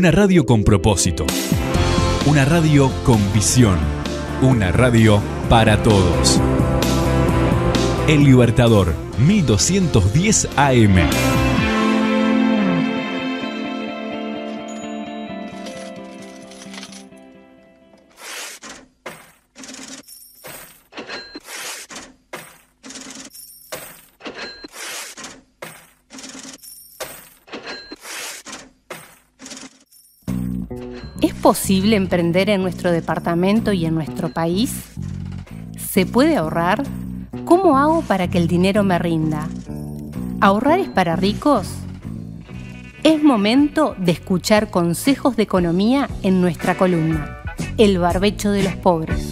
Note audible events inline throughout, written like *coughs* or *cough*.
Una radio con propósito. Una radio con visión. Una radio para todos. El Libertador, 1210 AM. posible emprender en nuestro departamento y en nuestro país? ¿Se puede ahorrar? ¿Cómo hago para que el dinero me rinda? ¿Ahorrar es para ricos? Es momento de escuchar consejos de economía en nuestra columna, El barbecho de los pobres.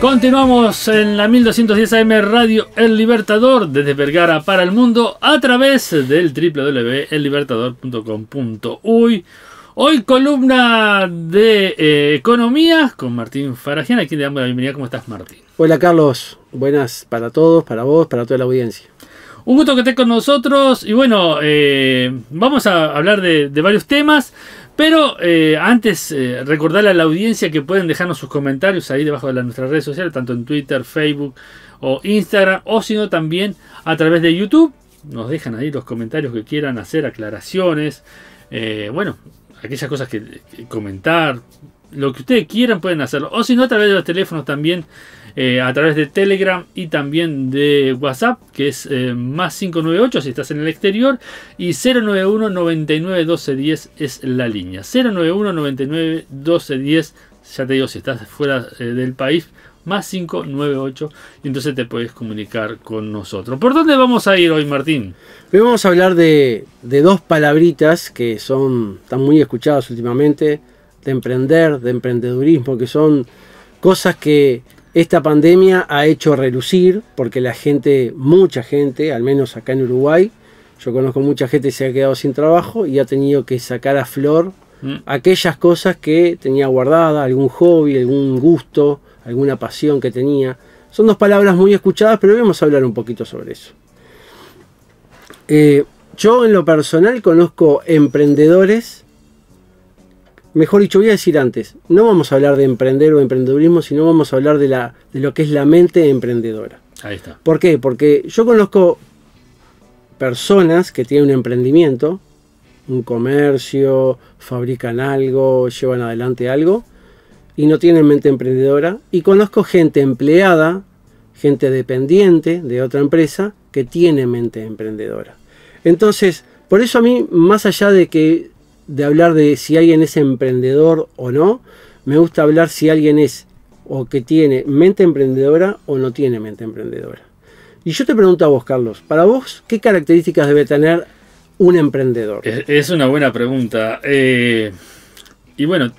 Continuamos en la 1210 AM Radio El Libertador desde Vergara para el mundo a través del www.ellibertador.com.uy. Hoy columna de eh, economía con Martín Farajena, a quien le damos la bienvenida. ¿Cómo estás, Martín? Hola, Carlos. Buenas para todos, para vos, para toda la audiencia. Un gusto que estés con nosotros y bueno, eh, vamos a hablar de, de varios temas. Pero eh, antes, eh, recordarle a la audiencia que pueden dejarnos sus comentarios ahí debajo de nuestras redes sociales, tanto en Twitter, Facebook o Instagram, o sino también a través de YouTube. Nos dejan ahí los comentarios que quieran hacer, aclaraciones, eh, bueno, aquellas cosas que, que comentar, lo que ustedes quieran pueden hacerlo. O sino no, a través de los teléfonos también eh, a través de Telegram y también de WhatsApp, que es eh, más 598 si estás en el exterior, y 091 99 es la línea. 091 99 ya te digo, si estás fuera eh, del país, más 598 y entonces te puedes comunicar con nosotros. ¿Por dónde vamos a ir hoy, Martín? Hoy vamos a hablar de, de, dos palabritas que son están muy escuchadas últimamente, de emprender, de emprendedurismo, que son cosas que esta pandemia ha hecho relucir, porque la gente, mucha gente, al menos acá en Uruguay, yo conozco mucha gente que se ha quedado sin trabajo y ha tenido que sacar a flor mm. aquellas cosas que tenía guardada, algún hobby, algún gusto, alguna pasión que tenía. Son dos palabras muy escuchadas, pero vamos a hablar un poquito sobre eso. Eh, yo en lo personal conozco emprendedores mejor dicho, voy a decir antes, no vamos a hablar de emprender o emprendedurismo, sino vamos a hablar de, lo que es la mente emprendedora. Ahí está. ¿Por qué? Porque yo conozco personas que tienen un emprendimiento, un comercio, fabrican algo, llevan adelante algo, y no tienen mente emprendedora. Y conozco gente empleada, gente dependiente de otra empresa, que tiene mente emprendedora. Entonces, por eso a mí, más allá de que de hablar de si alguien es emprendedor o no, me gusta hablar si alguien es o que tiene mente emprendedora o no tiene mente emprendedora. Y yo te pregunto a vos, Carlos, para vos, ¿qué características debe tener un emprendedor? Es una buena pregunta. Eh, y bueno,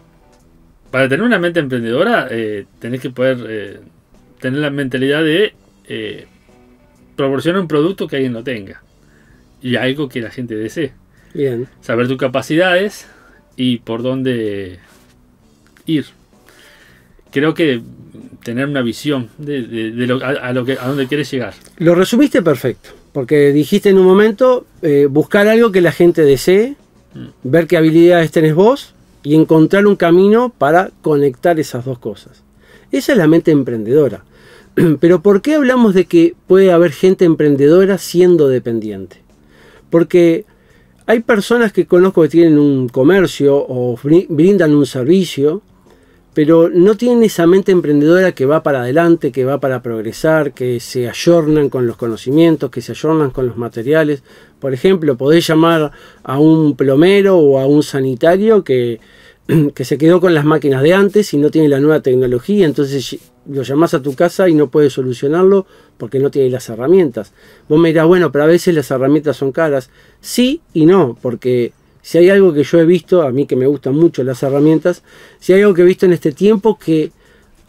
para tener una mente emprendedora, eh, tenés que poder eh, tener la mentalidad de proporcionar un producto que alguien no tenga y algo que la gente desee. Saber tus capacidades y por dónde ir. Creo que tener una visión de, lo, a, lo que, a dónde quieres llegar. Lo resumiste perfecto, porque dijiste en un momento eh, buscar algo que la gente desee, mm. ver qué habilidades tenés vos y encontrar un camino para conectar esas dos cosas. Esa es la mente emprendedora. *clears throat* Pero ¿por qué hablamos de que puede haber gente emprendedora siendo dependiente? Porque hay personas que conozco que tienen un comercio o brindan un servicio, pero no tienen esa mente emprendedora que va para adelante, que va para progresar, que se ayornan con los conocimientos, que se ayornan con los materiales. Por ejemplo, podés llamar a un plomero o a un sanitario que, *clears throat* que se quedó con las máquinas de antes y no tiene la nueva tecnología, entonces lo llamás a tu casa y no puedes solucionarlo porque no tienes las herramientas. Vos me dirás, bueno, pero a veces las herramientas son caras. Sí y no, porque si hay algo que yo he visto, a mí que me gustan mucho las herramientas, si hay algo que he visto en este tiempo que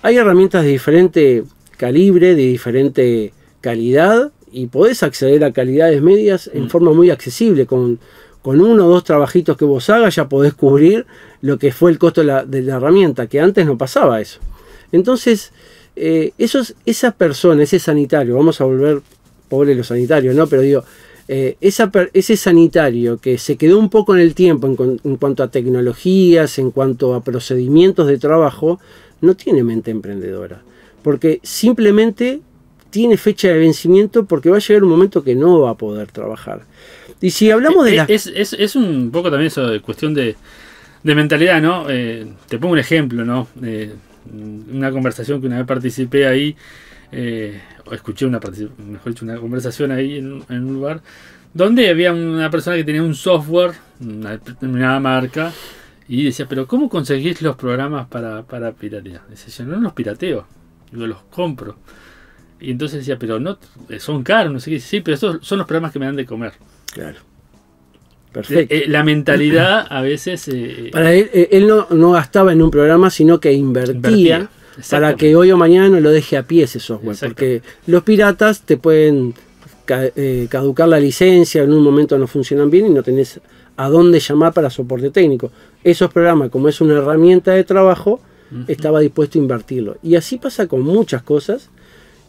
hay herramientas de diferente calibre, de diferente calidad, y podés acceder a calidades medias en mm. forma muy accesible, con, uno o dos trabajitos que vos hagas ya podés cubrir lo que fue el costo de la, de la herramienta, que antes no pasaba eso. Entonces, eh, esos, esa persona, ese sanitario, vamos a volver pobre los sanitarios, ¿no? Pero digo, eh, ese sanitario que se quedó un poco en el tiempo en, cuanto a tecnologías, en cuanto a procedimientos de trabajo, no tiene mente emprendedora. Porque simplemente tiene fecha de vencimiento porque va a llegar un momento que no va a poder trabajar. Y si hablamos de... Eh, es, es, un poco también eso de cuestión de, mentalidad, ¿no? te pongo un ejemplo, ¿no? Eh, Mm, una conversación que una vez participé ahí, eh, o escuché una, mejor una conversación ahí en, un lugar, donde había una persona que tenía un software, una determinada marca, y decía, pero ¿cómo conseguís los programas para, para piratear? Dice, yo no los pirateo, yo los compro. Y entonces decía, pero no, son caros, Sí, pero esos son los programas que me dan de comer. Claro. Eh, eh, la mentalidad a veces... Eh, para él, él no, no, gastaba en un programa, sino que invertía, para que hoy o mañana no lo deje a pie ese software. Porque los piratas te pueden caducar la licencia, en un momento no funcionan bien y no tenés a dónde llamar para soporte técnico. Esos programas, como es una herramienta de trabajo, estaba dispuesto a invertirlo. Y así pasa con muchas cosas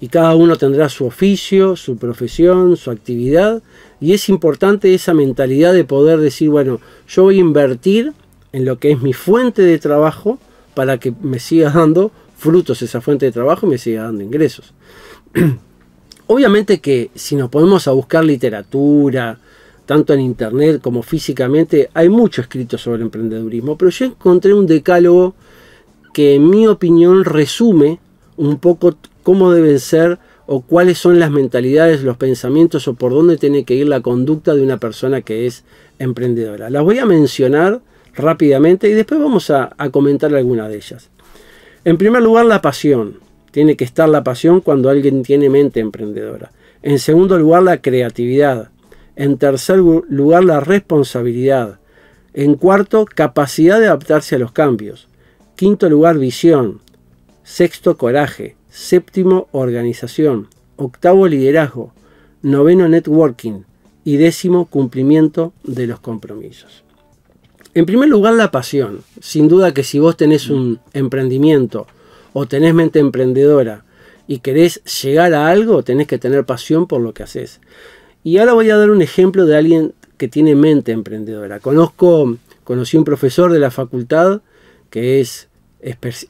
y cada uno tendrá su oficio, su profesión, su actividad y es importante esa mentalidad de poder decir, bueno, yo voy a invertir en lo que es mi fuente de trabajo para que me siga dando frutos esa fuente de trabajo y me siga dando ingresos. *clears throat* Obviamente que si nos ponemos a buscar literatura, tanto en internet como físicamente, hay mucho escrito sobre el emprendedurismo, pero yo encontré un decálogo que en mi opinión resume un poco cómo deben ser o cuáles son las mentalidades, los pensamientos o por dónde tiene que ir la conducta de una persona que es emprendedora. Las voy a mencionar rápidamente y después vamos a, comentar algunas de ellas. En primer lugar, la pasión. Tiene que estar la pasión cuando alguien tiene mente emprendedora. En segundo lugar, la creatividad. En tercer lugar, la responsabilidad. En cuarto, capacidad de adaptarse a los cambios. Quinto lugar, visión. Sexto, coraje séptimo organización, octavo liderazgo, noveno networking y décimo cumplimiento de los compromisos. En primer lugar, la pasión. Sin duda que si vos tenés un emprendimiento o tenés mente emprendedora y querés llegar a algo, tenés que tener pasión por lo que haces. Y ahora voy a dar un ejemplo de alguien que tiene mente emprendedora. Conozco, conocí un profesor de la facultad que es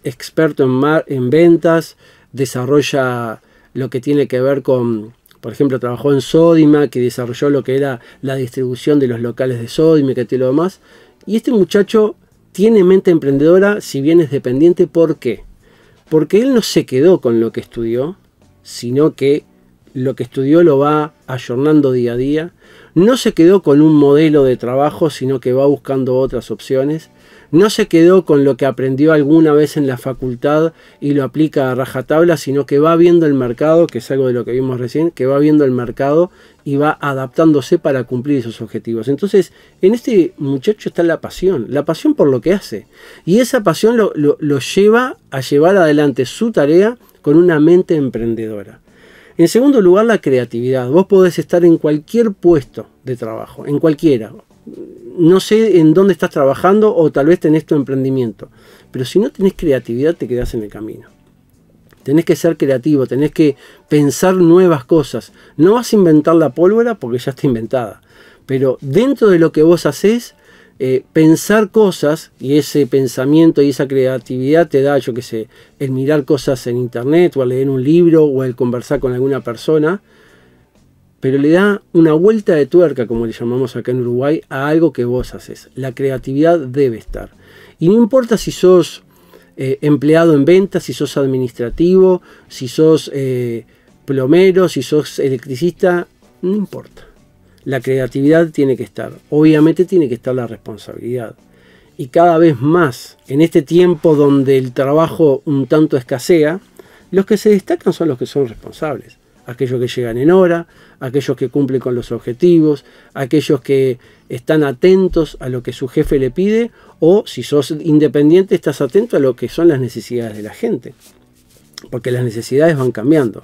experto en, en ventas, desarrolla lo que tiene que ver con, por ejemplo, trabajó en Sodima, que desarrolló lo que era la distribución de los locales de Sodima y que tiene lo demás. Y este muchacho tiene mente emprendedora, si bien es dependiente, ¿por qué? Porque él no se quedó con lo que estudió, sino que lo que estudió lo va ayornando día a día. No se quedó con un modelo de trabajo, sino que va buscando otras opciones no se quedó con lo que aprendió alguna vez en la facultad y lo aplica a rajatabla, sino que va viendo el mercado, que es algo de lo que vimos recién, que va viendo el mercado y va adaptándose para cumplir esos objetivos. Entonces, en este muchacho está la pasión, la pasión por lo que hace. Y esa pasión lo, lleva a llevar adelante su tarea con una mente emprendedora. En segundo lugar, la creatividad. Vos podés estar en cualquier puesto de trabajo, en cualquiera no sé en dónde estás trabajando o tal vez tenés tu emprendimiento. Pero si no tenés creatividad, te quedás en el camino. Tenés que ser creativo, tenés que pensar nuevas cosas. No vas a inventar la pólvora porque ya está inventada. Pero dentro de lo que vos haces, eh, pensar cosas y ese pensamiento y esa creatividad te da, yo qué sé, el mirar cosas en internet o al leer un libro o el conversar con alguna persona pero le da una vuelta de tuerca, como le llamamos acá en Uruguay, a algo que vos haces. La creatividad debe estar. Y no importa si sos eh, empleado en ventas, si sos administrativo, si sos eh, plomero, si sos electricista, no importa. La creatividad tiene que estar. Obviamente tiene que estar la responsabilidad. Y cada vez más, en este tiempo donde el trabajo un tanto escasea, los que se destacan son los que son responsables aquellos que llegan en hora, aquellos que cumplen con los objetivos, aquellos que están atentos a lo que su jefe le pide o si sos independiente estás atento a lo que son las necesidades de la gente, porque las necesidades van cambiando.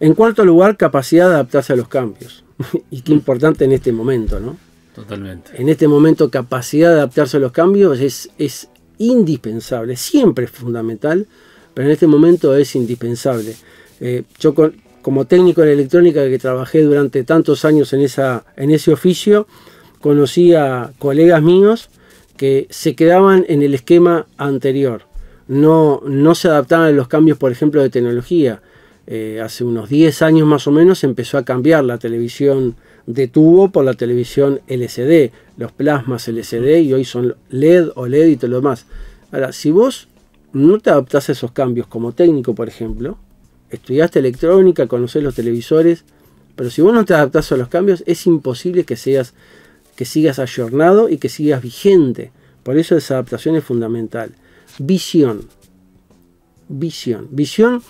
En cuarto lugar, capacidad de adaptarse a los cambios. *laughs* y qué importante en este momento, ¿no? Totalmente. En este momento, capacidad de adaptarse a los cambios es, indispensable, siempre es fundamental, pero en este momento es indispensable. Eh, yo con, como técnico en electrónica que trabajé durante tantos años en, esa, en ese oficio, conocí a colegas míos que se quedaban en el esquema anterior, no, no se adaptaban a los cambios, por ejemplo, de tecnología. Eh, hace unos 10 años más o menos empezó a cambiar la televisión de tubo por la televisión LCD, los plasmas LCD y hoy son LED, LED y todo lo demás. Ahora, si vos no te adaptás a esos cambios como técnico, por ejemplo, estudiaste electrónica, conoces los televisores, pero si vos no te adaptás a los cambios, es imposible que, seas, que sigas ayornado y que sigas vigente. Por eso esa adaptación es fundamental. Visión. Visión. Visión,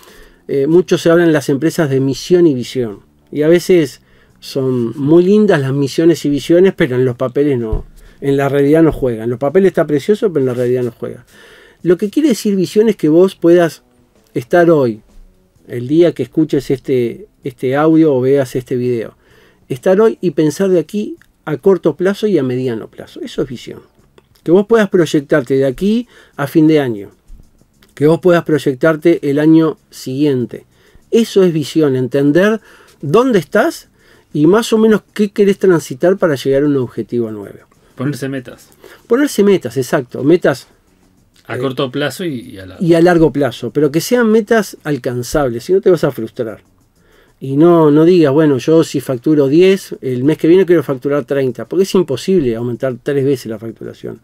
eh, Muchos se hablan en las empresas de misión y visión. Y a veces son muy lindas las misiones y visiones, pero en los papeles no. En la realidad no juegan. En los papeles está precioso, pero en la realidad no juega. Lo que quiere decir visión es que vos puedas estar hoy, el día que escuches este, este audio o veas este video. Estar hoy y pensar de aquí a corto plazo y a mediano plazo. Eso es visión. Que vos puedas proyectarte de aquí a fin de año. Que vos puedas proyectarte el año siguiente. Eso es visión, entender dónde estás y más o menos qué querés transitar para llegar a un objetivo nuevo. Ponerse metas. Ponerse metas, exacto. Metas a eh, corto plazo y, a largo. y a largo plazo, pero que sean metas alcanzables, si no te vas a frustrar. Y no, no digas, bueno, yo si facturo 10, el mes que viene quiero facturar 30, porque es imposible aumentar tres veces la facturación.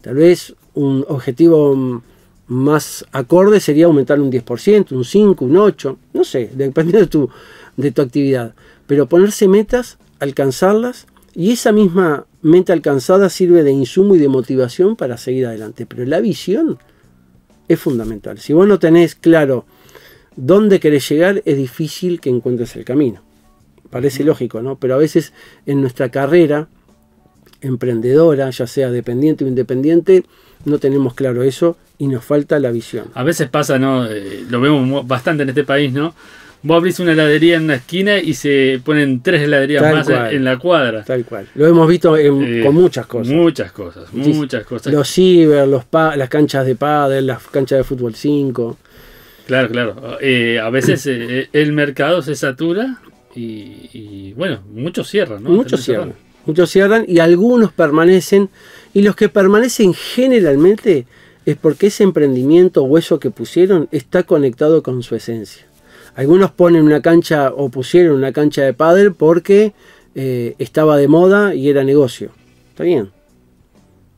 Tal vez un objetivo más acorde sería aumentar un 10%, un 5, un 8, no sé, *laughs* dependiendo de tu, de tu actividad. Pero ponerse metas, alcanzarlas y esa misma mente alcanzada sirve de insumo y de motivación para seguir adelante. Pero la visión es fundamental. Si vos no tenés claro dónde querés llegar, es difícil que encuentres el camino. Parece lógico, ¿no? Pero a veces en nuestra carrera emprendedora, ya sea dependiente o independiente, no tenemos claro eso y nos falta la visión. A veces pasa, ¿no? Eh, lo vemos bastante en este país, ¿no? Vos abrís una heladería en una esquina y se ponen tres heladerías más en la cuadra. Tal cual. Lo hemos visto eh, con muchas cosas. Muchas cosas, muchas cosas. Los ciber, los las canchas de pádel, las canchas de fútbol 5. Claro, claro. Eh, a veces eh, el mercado se satura y, bueno, muchos cierran, ¿no? Muchos cierran. Muchos cierran y algunos permanecen. Y los que permanecen generalmente es porque ese emprendimiento o eso que pusieron está conectado con su esencia. Algunos ponen una cancha o pusieron una cancha de pádel porque eh, estaba de moda y era negocio. Está bien.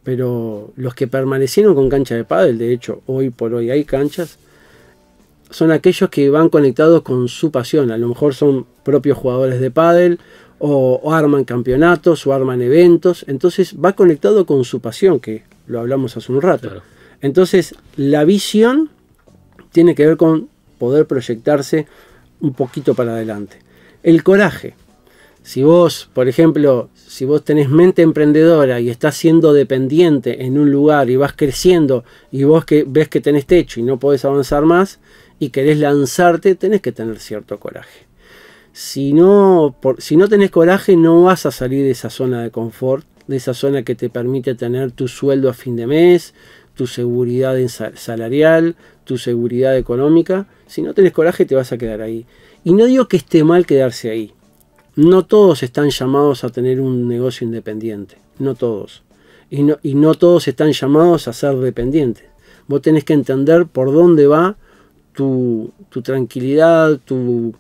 Pero los que permanecieron con cancha de pádel, de hecho, hoy por hoy hay canchas, son aquellos que van conectados con su pasión. A lo mejor son propios jugadores de pádel o, arman campeonatos o arman eventos. Entonces va conectado con su pasión, que lo hablamos hace un rato. Entonces la visión tiene que ver con poder proyectarse un poquito para adelante. El coraje. Si vos, por ejemplo, si vos tenés mente emprendedora y estás siendo dependiente en un lugar y vas creciendo y vos que ves que tenés techo y no podés avanzar más y querés lanzarte, tenés que tener cierto coraje. Si no, por, si no tenés coraje, no vas a salir de esa zona de confort, de esa zona que te permite tener tu sueldo a fin de mes, tu seguridad salarial, tu seguridad económica. Si no tenés coraje te vas a quedar ahí. Y no digo que esté mal quedarse ahí. No todos están llamados a tener un negocio independiente. No todos. Y no, todos están llamados a ser dependientes. Vos tenés que entender por dónde va tu, tranquilidad, tu,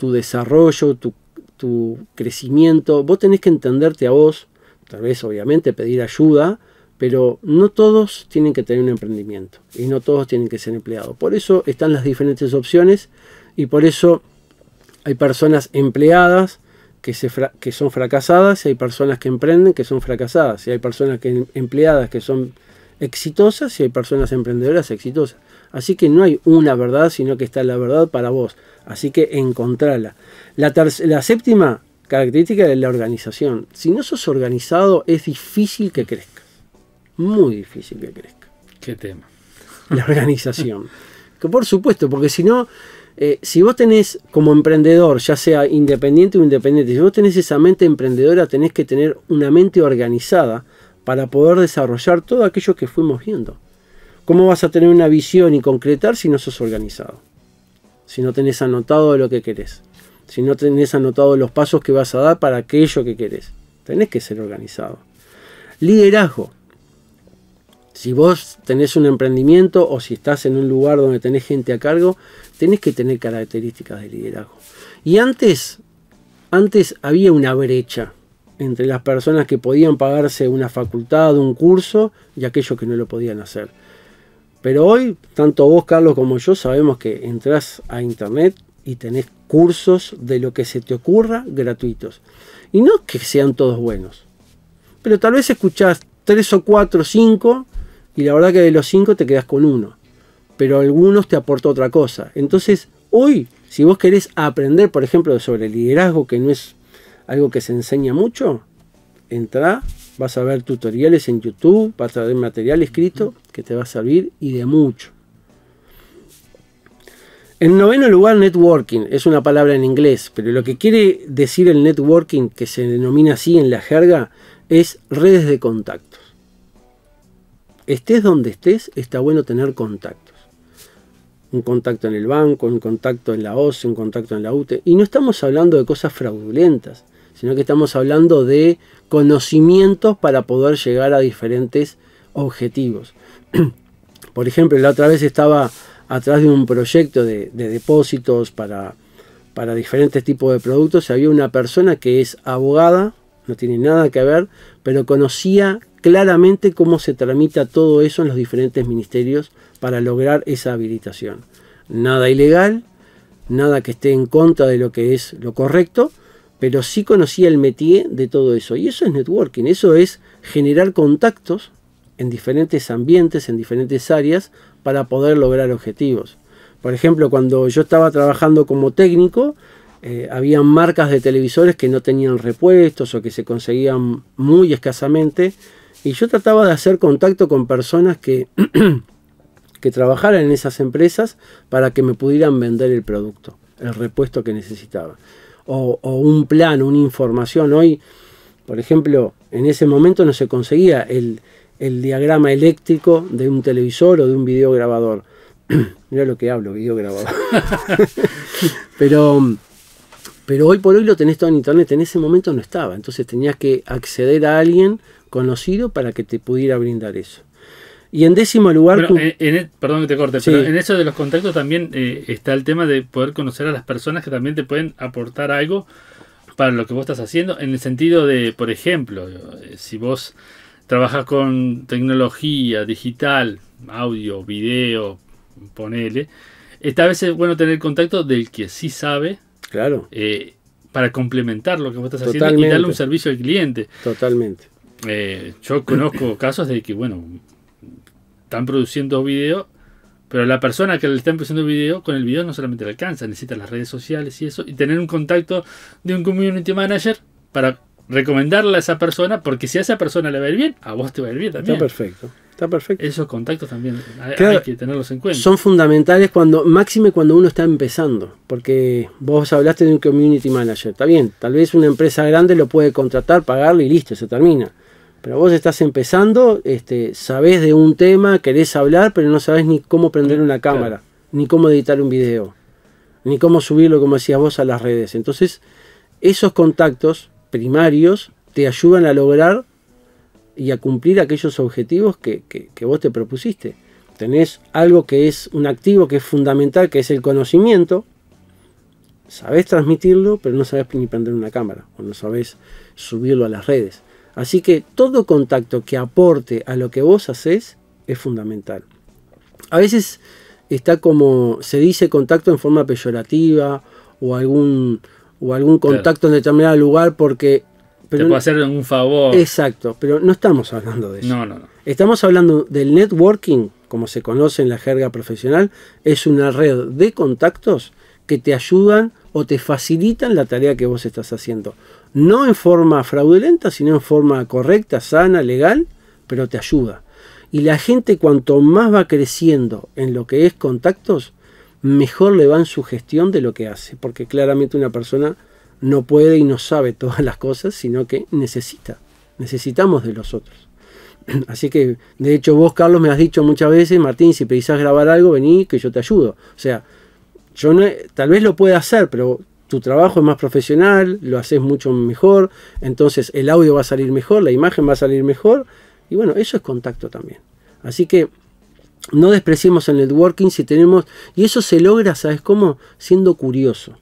desarrollo, tu, tu crecimiento. Vos tenés que entenderte a vos. Tal vez, obviamente, pedir ayuda pero no todos tienen que tener un emprendimiento y no todos tienen que ser empleados. Por eso están las diferentes opciones y por eso hay personas empleadas que, son fracasadas y hay personas que emprenden que son fracasadas y hay personas que em-, empleadas que son exitosas y hay personas emprendedoras exitosas. Así que no hay una verdad, sino que está la verdad para vos. Así que encontrala. La, la séptima característica de la organización. Si no sos organizado, es difícil que crezca muy difícil que crezca. ¿Qué tema? *laughs* La organización. que por supuesto, porque si no, eh, si vos tenés como emprendedor, ya sea independiente o independiente, si vos tenés esa mente emprendedora, tenés que tener una mente organizada para poder desarrollar todo aquello que fuimos viendo. ¿Cómo vas a tener una visión y concretar si no sos organizado? Si no tenés anotado lo que querés. Si no tenés anotado los pasos que vas a dar para aquello que querés. Tenés que ser organizado. Liderazgo. Si vos tenés un emprendimiento o si estás en un lugar donde tenés gente a cargo, tenés que tener características de liderazgo. Y antes, antes había una brecha entre las personas que podían pagarse una facultad, un curso y aquellos que no lo podían hacer. Pero hoy, tanto vos, Carlos, como yo sabemos que entras a internet y tenés cursos de lo que se te ocurra gratuitos. Y no que sean todos buenos, pero tal vez escuchás tres o cuatro o cinco y la verdad que de los cinco te quedas con uno, pero algunos te aporta otra cosa. Entonces, hoy, si vos querés aprender, por ejemplo, sobre liderazgo, que no es algo que se enseña mucho, entra, vas a ver tutoriales en YouTube, vas a ver material escrito que te va a servir y de mucho. En noveno lugar, networking. Es una palabra en inglés, pero lo que quiere decir el networking, que se denomina así en la jerga, es redes de contacto estés donde estés, está bueno tener contactos. Un contacto en el banco, un contacto en la OSE, un contacto en la UTE. Y no estamos hablando de cosas fraudulentas, sino que estamos hablando de conocimientos para poder llegar a diferentes objetivos. *clears throat* Por ejemplo, la otra vez estaba atrás de un proyecto de, depósitos para, para diferentes tipos de productos. Había una persona que es abogada, no tiene nada que ver, pero conocía claramente cómo se tramita todo eso en los diferentes ministerios para lograr esa habilitación. Nada ilegal, nada que esté en contra de lo que es lo correcto, pero sí conocía el métier de todo eso. Y eso es networking, eso es generar contactos en diferentes ambientes, en diferentes áreas, para poder lograr objetivos. Por ejemplo, cuando yo estaba trabajando como técnico, ...habían eh, había marcas de televisores que no tenían repuestos o que se conseguían muy escasamente. Y yo trataba de hacer contacto con personas que, *clears throat* que trabajaran en esas empresas para que me pudieran vender el producto, el repuesto que necesitaba. O, un plan, una información. Hoy, por ejemplo, en ese momento no se conseguía el, el diagrama eléctrico de un televisor o de un videograbador. *clears throat* Mira lo que hablo, videograbador. *laughs* Pero pero hoy por hoy lo tenés todo en internet, en ese momento no estaba, entonces tenías que acceder a alguien conocido para que te pudiera brindar eso. Y en décimo lugar... Eh, e, perdón que te corte, pero en eso de los contactos también eh, está el tema de poder conocer a las personas que también te pueden aportar algo para lo que vos estás haciendo, en el sentido de, por ejemplo, eh, si vos trabajas con tecnología digital, audio, video, ponele, está a veces bueno tener contacto del que sí sabe Claro. Eh, para complementar lo que vos estás haciendo y darle un servicio al cliente. Totalmente. Eh, yo conozco *coughs* casos de que, bueno, están produciendo video, pero la persona que le está produciendo video, con el video no solamente le alcanza, necesita las redes sociales y eso, y tener un contacto de un community manager para recomendarle a esa persona, porque si a esa persona le va a ir bien, a vos te va a ir bien también. Está perfecto perfecto. Esos contactos también hay, que tenerlos en cuenta. Son fundamentales cuando, máxime cuando uno está empezando, porque vos hablaste de un community manager. Está bien, tal vez una empresa grande lo puede contratar, pagarlo y listo, se termina. Pero vos estás empezando, este, sabés de un tema, querés hablar, pero no sabés ni cómo prender una cámara, ni cómo editar un video, ni cómo subirlo, como decías vos, a las redes. Entonces, esos contactos primarios te ayudan a lograr y a cumplir aquellos objetivos que, vos te propusiste. Tenés algo que es un activo que es fundamental, que es el conocimiento. Sabés transmitirlo, pero no sabés ni prender una cámara o no sabés subirlo a las redes. Así que todo contacto que aporte a lo que vos haces es fundamental. A veces está como se dice contacto en forma peyorativa o algún, o algún contacto en determinado lugar porque pero Te puedo hacer un favor. Exacto, pero no estamos hablando de eso. No, no, no. Estamos hablando del networking, como se conoce en la jerga profesional, es una red de contactos que te ayudan o te facilitan la tarea que vos estás haciendo. No en forma fraudulenta, sino en forma correcta, sana, legal, pero te ayuda. Y la gente cuanto más va creciendo en lo que es contactos, mejor le va en su gestión de lo que hace, porque claramente una persona no puede y no sabe todas las cosas, sino que necesita. Necesitamos de los otros. *clears throat* Así que, de hecho, vos, Carlos, me has dicho muchas veces, Martín, si precisas grabar algo, vení que yo te ayudo. O sea, yo no, tal vez lo pueda hacer, pero tu trabajo es más profesional, lo haces mucho mejor, entonces el audio va a salir mejor, la imagen va a salir mejor, y bueno, eso es contacto también. Así que no despreciemos el networking si tenemos, y eso se logra, ¿sabes cómo? Siendo curioso.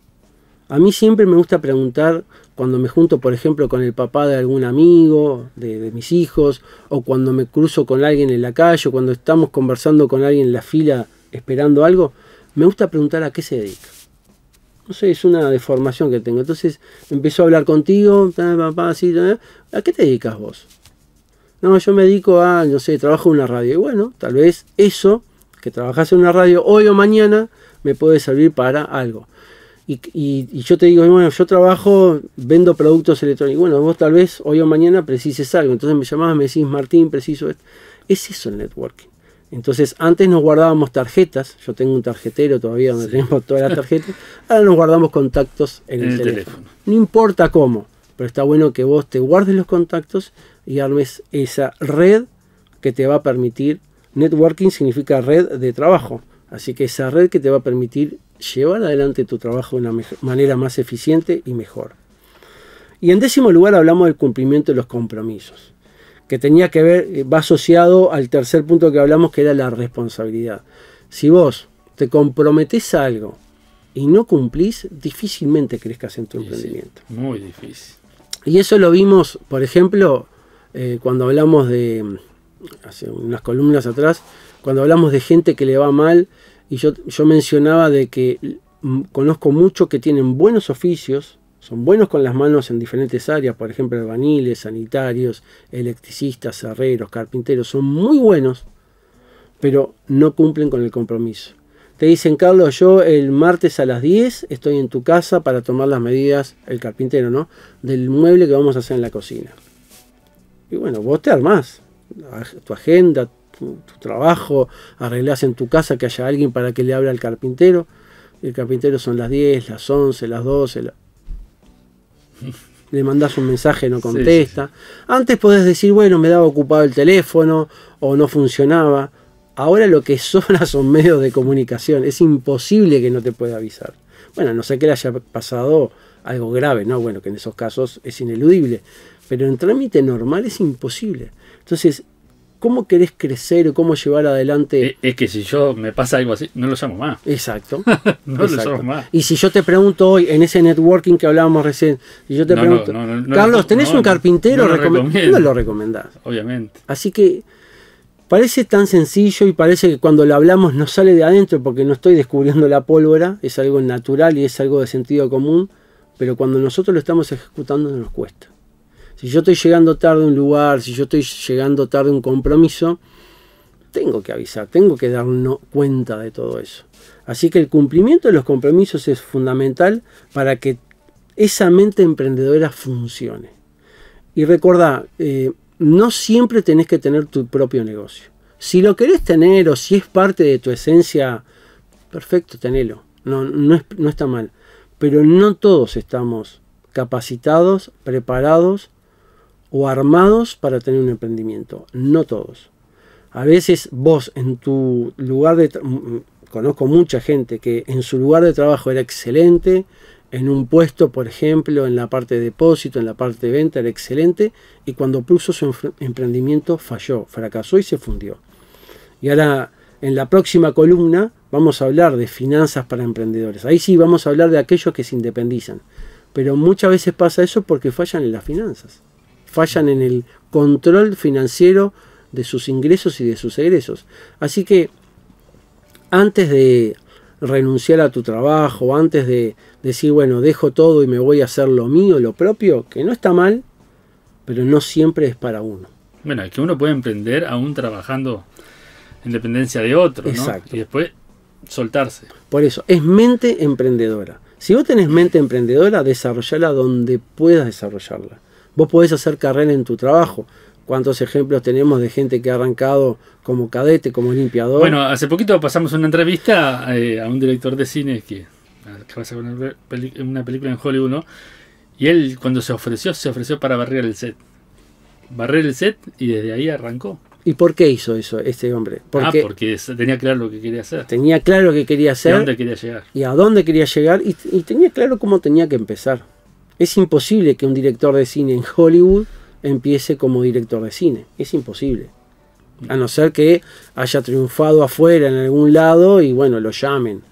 A mí siempre me gusta preguntar cuando me junto, por ejemplo, con el papá de algún amigo, de, mis hijos, o cuando me cruzo con alguien en la calle, o cuando estamos conversando con alguien en la fila esperando algo, me gusta preguntar a qué se dedica. No sé, es una deformación que tengo. Entonces empiezo a hablar contigo, papá, así, ¿a qué te dedicas vos? No, yo me dedico a, no sé, trabajo en una radio. Y bueno, tal vez eso, que trabajas en una radio hoy o mañana, me puede servir para algo. Y, yo te digo, bueno, yo trabajo, vendo productos electrónicos. Bueno, vos tal vez hoy o mañana precises algo. Entonces me llamás, me decís, Martín, preciso esto. Es eso el networking. Entonces, antes nos guardábamos tarjetas. Yo tengo un tarjetero todavía donde tenemos todas las tarjetas. Ahora nos guardamos contactos en, el, teléfono. No importa cómo, pero está bueno que vos te guardes los contactos y armes esa red que te va a permitir. Networking significa red de trabajo. Así que esa red que te va a permitir llevar adelante tu trabajo de una manera más eficiente y mejor. Y en décimo lugar hablamos del cumplimiento de los compromisos, que tenía que ver, eh, va asociado al tercer punto que hablamos, que era la responsabilidad. Si vos te comprometés algo y no cumplís, difícilmente crezcas en tu emprendimiento. muy difícil. Y eso lo vimos, por ejemplo, eh, cuando hablamos de, mm, hace unas columnas atrás, cuando hablamos de gente que le va mal y yo, mencionaba de que conozco mucho que tienen buenos oficios, son buenos con las manos en diferentes áreas, por ejemplo, albaniles, sanitarios, electricistas, herreros, carpinteros, son muy buenos, pero no cumplen con el compromiso. Te dicen, Carlos, yo el martes a las 10 estoy en tu casa para tomar las medidas, el carpintero, ¿no? Del mueble que vamos a hacer en la cocina. Y bueno, vos te armás tu agenda, tu, trabajo, arreglás en tu casa que haya alguien para que le hable al carpintero. El carpintero son las 10, las 11, las 12. *laughs* Le mandás un mensaje, no contesta. Antes podés decir, bueno, me daba ocupado el teléfono o no funcionaba. Ahora lo que *laughs* son son medios de comunicación. Es imposible que no te pueda avisar. Bueno, no sé que le haya pasado algo grave, ¿no? Bueno, que en esos casos es ineludible. Pero en trámite normal es imposible. Entonces, cómo querés crecer o cómo llevar adelante. Es, que si yo me pasa algo así, no lo llamo más. Exacto. *laughs* no lo llamo más. Y si yo te pregunto hoy, en ese networking que hablábamos recién, y yo te pregunto, Carlos, ¿tenés un carpintero? No lo, no lo recomendás. Obviamente. Así que parece tan sencillo y parece que cuando lo hablamos no sale de adentro porque no estoy descubriendo la pólvora, es algo natural y es algo de sentido común, pero cuando nosotros lo estamos ejecutando nos cuesta. Si yo estoy llegando tarde a un lugar, si yo estoy llegando tarde a un compromiso, tengo que avisar, tengo que dar cuenta de todo eso. Así que el cumplimiento de los compromisos es fundamental para que esa mente emprendedora funcione. Y recuerda, eh, no siempre tenés que tener tu propio negocio. Si lo querés tener o si es parte de tu esencia, perfecto, tenelo. No, no, no está mal. Pero no todos estamos capacitados, preparados o armados para tener un emprendimiento. No todos. A veces vos en tu lugar de... Mm, mm, conozco mucha gente que en su lugar de trabajo era excelente, en un puesto, por ejemplo, en la parte de depósito, en la parte de venta, era excelente, y cuando puso su emprendimiento falló, fracasó y se fundió. Y ahora, en la próxima columna, vamos a hablar de finanzas para emprendedores. Ahí sí vamos a hablar de aquellos que se independizan. Pero muchas veces pasa eso porque fallan en las finanzas fallan en el control financiero de sus ingresos y de sus egresos. Así que antes de renunciar a tu trabajo, antes de decir, bueno, dejo todo y me voy a hacer lo mío, lo propio, que no está mal, pero no siempre es para uno. Bueno, es que uno puede emprender aún trabajando en dependencia de otro, Exacto. Y después soltarse. Por eso, es mente emprendedora. Si vos tenés mente emprendedora, desarrollala donde puedas desarrollarla. Vos podés hacer carrera en tu trabajo. ¿Cuántos ejemplos tenemos de gente que ha arrancado como cadete, como limpiador? Bueno, hace poquito pasamos una entrevista eh, a un director de cine que acaba ah, una, película en Hollywood, Y él cuando se ofreció, se ofreció para barrer el set. Barrer el set y desde ahí arrancó. ¿Y por qué hizo eso este hombre? ah, porque tenía claro lo que quería hacer. Tenía claro lo que quería hacer. Y a dónde quería llegar. Y a dónde quería llegar y tenía claro cómo tenía que empezar. Es imposible que un director de cine en Hollywood empiece como director de cine. Es imposible. A no ser que haya triunfado afuera en algún lado y bueno, lo llamen.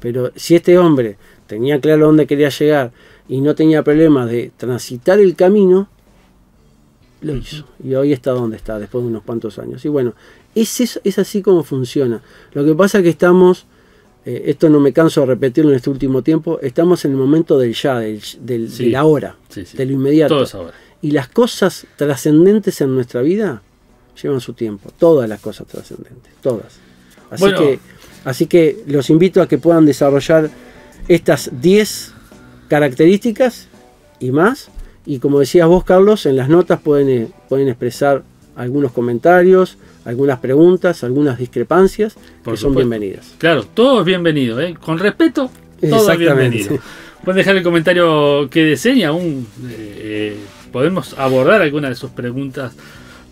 Pero si este hombre tenía claro dónde quería llegar y no tenía problemas de transitar el camino, lo hizo. Y hoy está donde está, después de unos cuantos años. Y bueno, es, es así como funciona. Lo que pasa es que estamos eh, esto no me canso de repetirlo en este último tiempo, estamos en el momento del ya, del, de la hora, lo inmediato. Y las cosas trascendentes en nuestra vida llevan su tiempo, todas las cosas trascendentes, todas. Así, que, así que los invito a que puedan desarrollar estas 10 características y más. Y como decías vos, Carlos, en las notas pueden eh, expresar algunos comentarios, algunas preguntas, algunas discrepancias son bienvenidas. Claro, todo es bienvenido, ¿eh? con respeto, todo es bienvenido. Pueden dejar el comentario que deseen y aún eh, eh, podemos abordar alguna de sus preguntas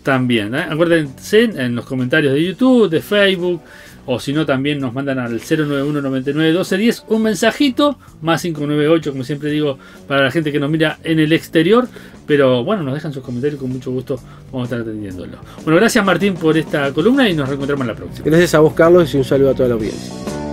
también. ¿eh? Acuérdense en los comentarios de YouTube, de Facebook, o si no, también nos mandan al 091 un mensajito, más 598, como siempre digo, para la gente que nos mira en el exterior. Pero bueno, nos dejan sus comentarios, con mucho gusto vamos a estar atendiéndolo. Bueno, gracias Martín por esta columna y nos reencontramos la próxima. Gracias a vos, Carlos, y un saludo a toda la audiencia.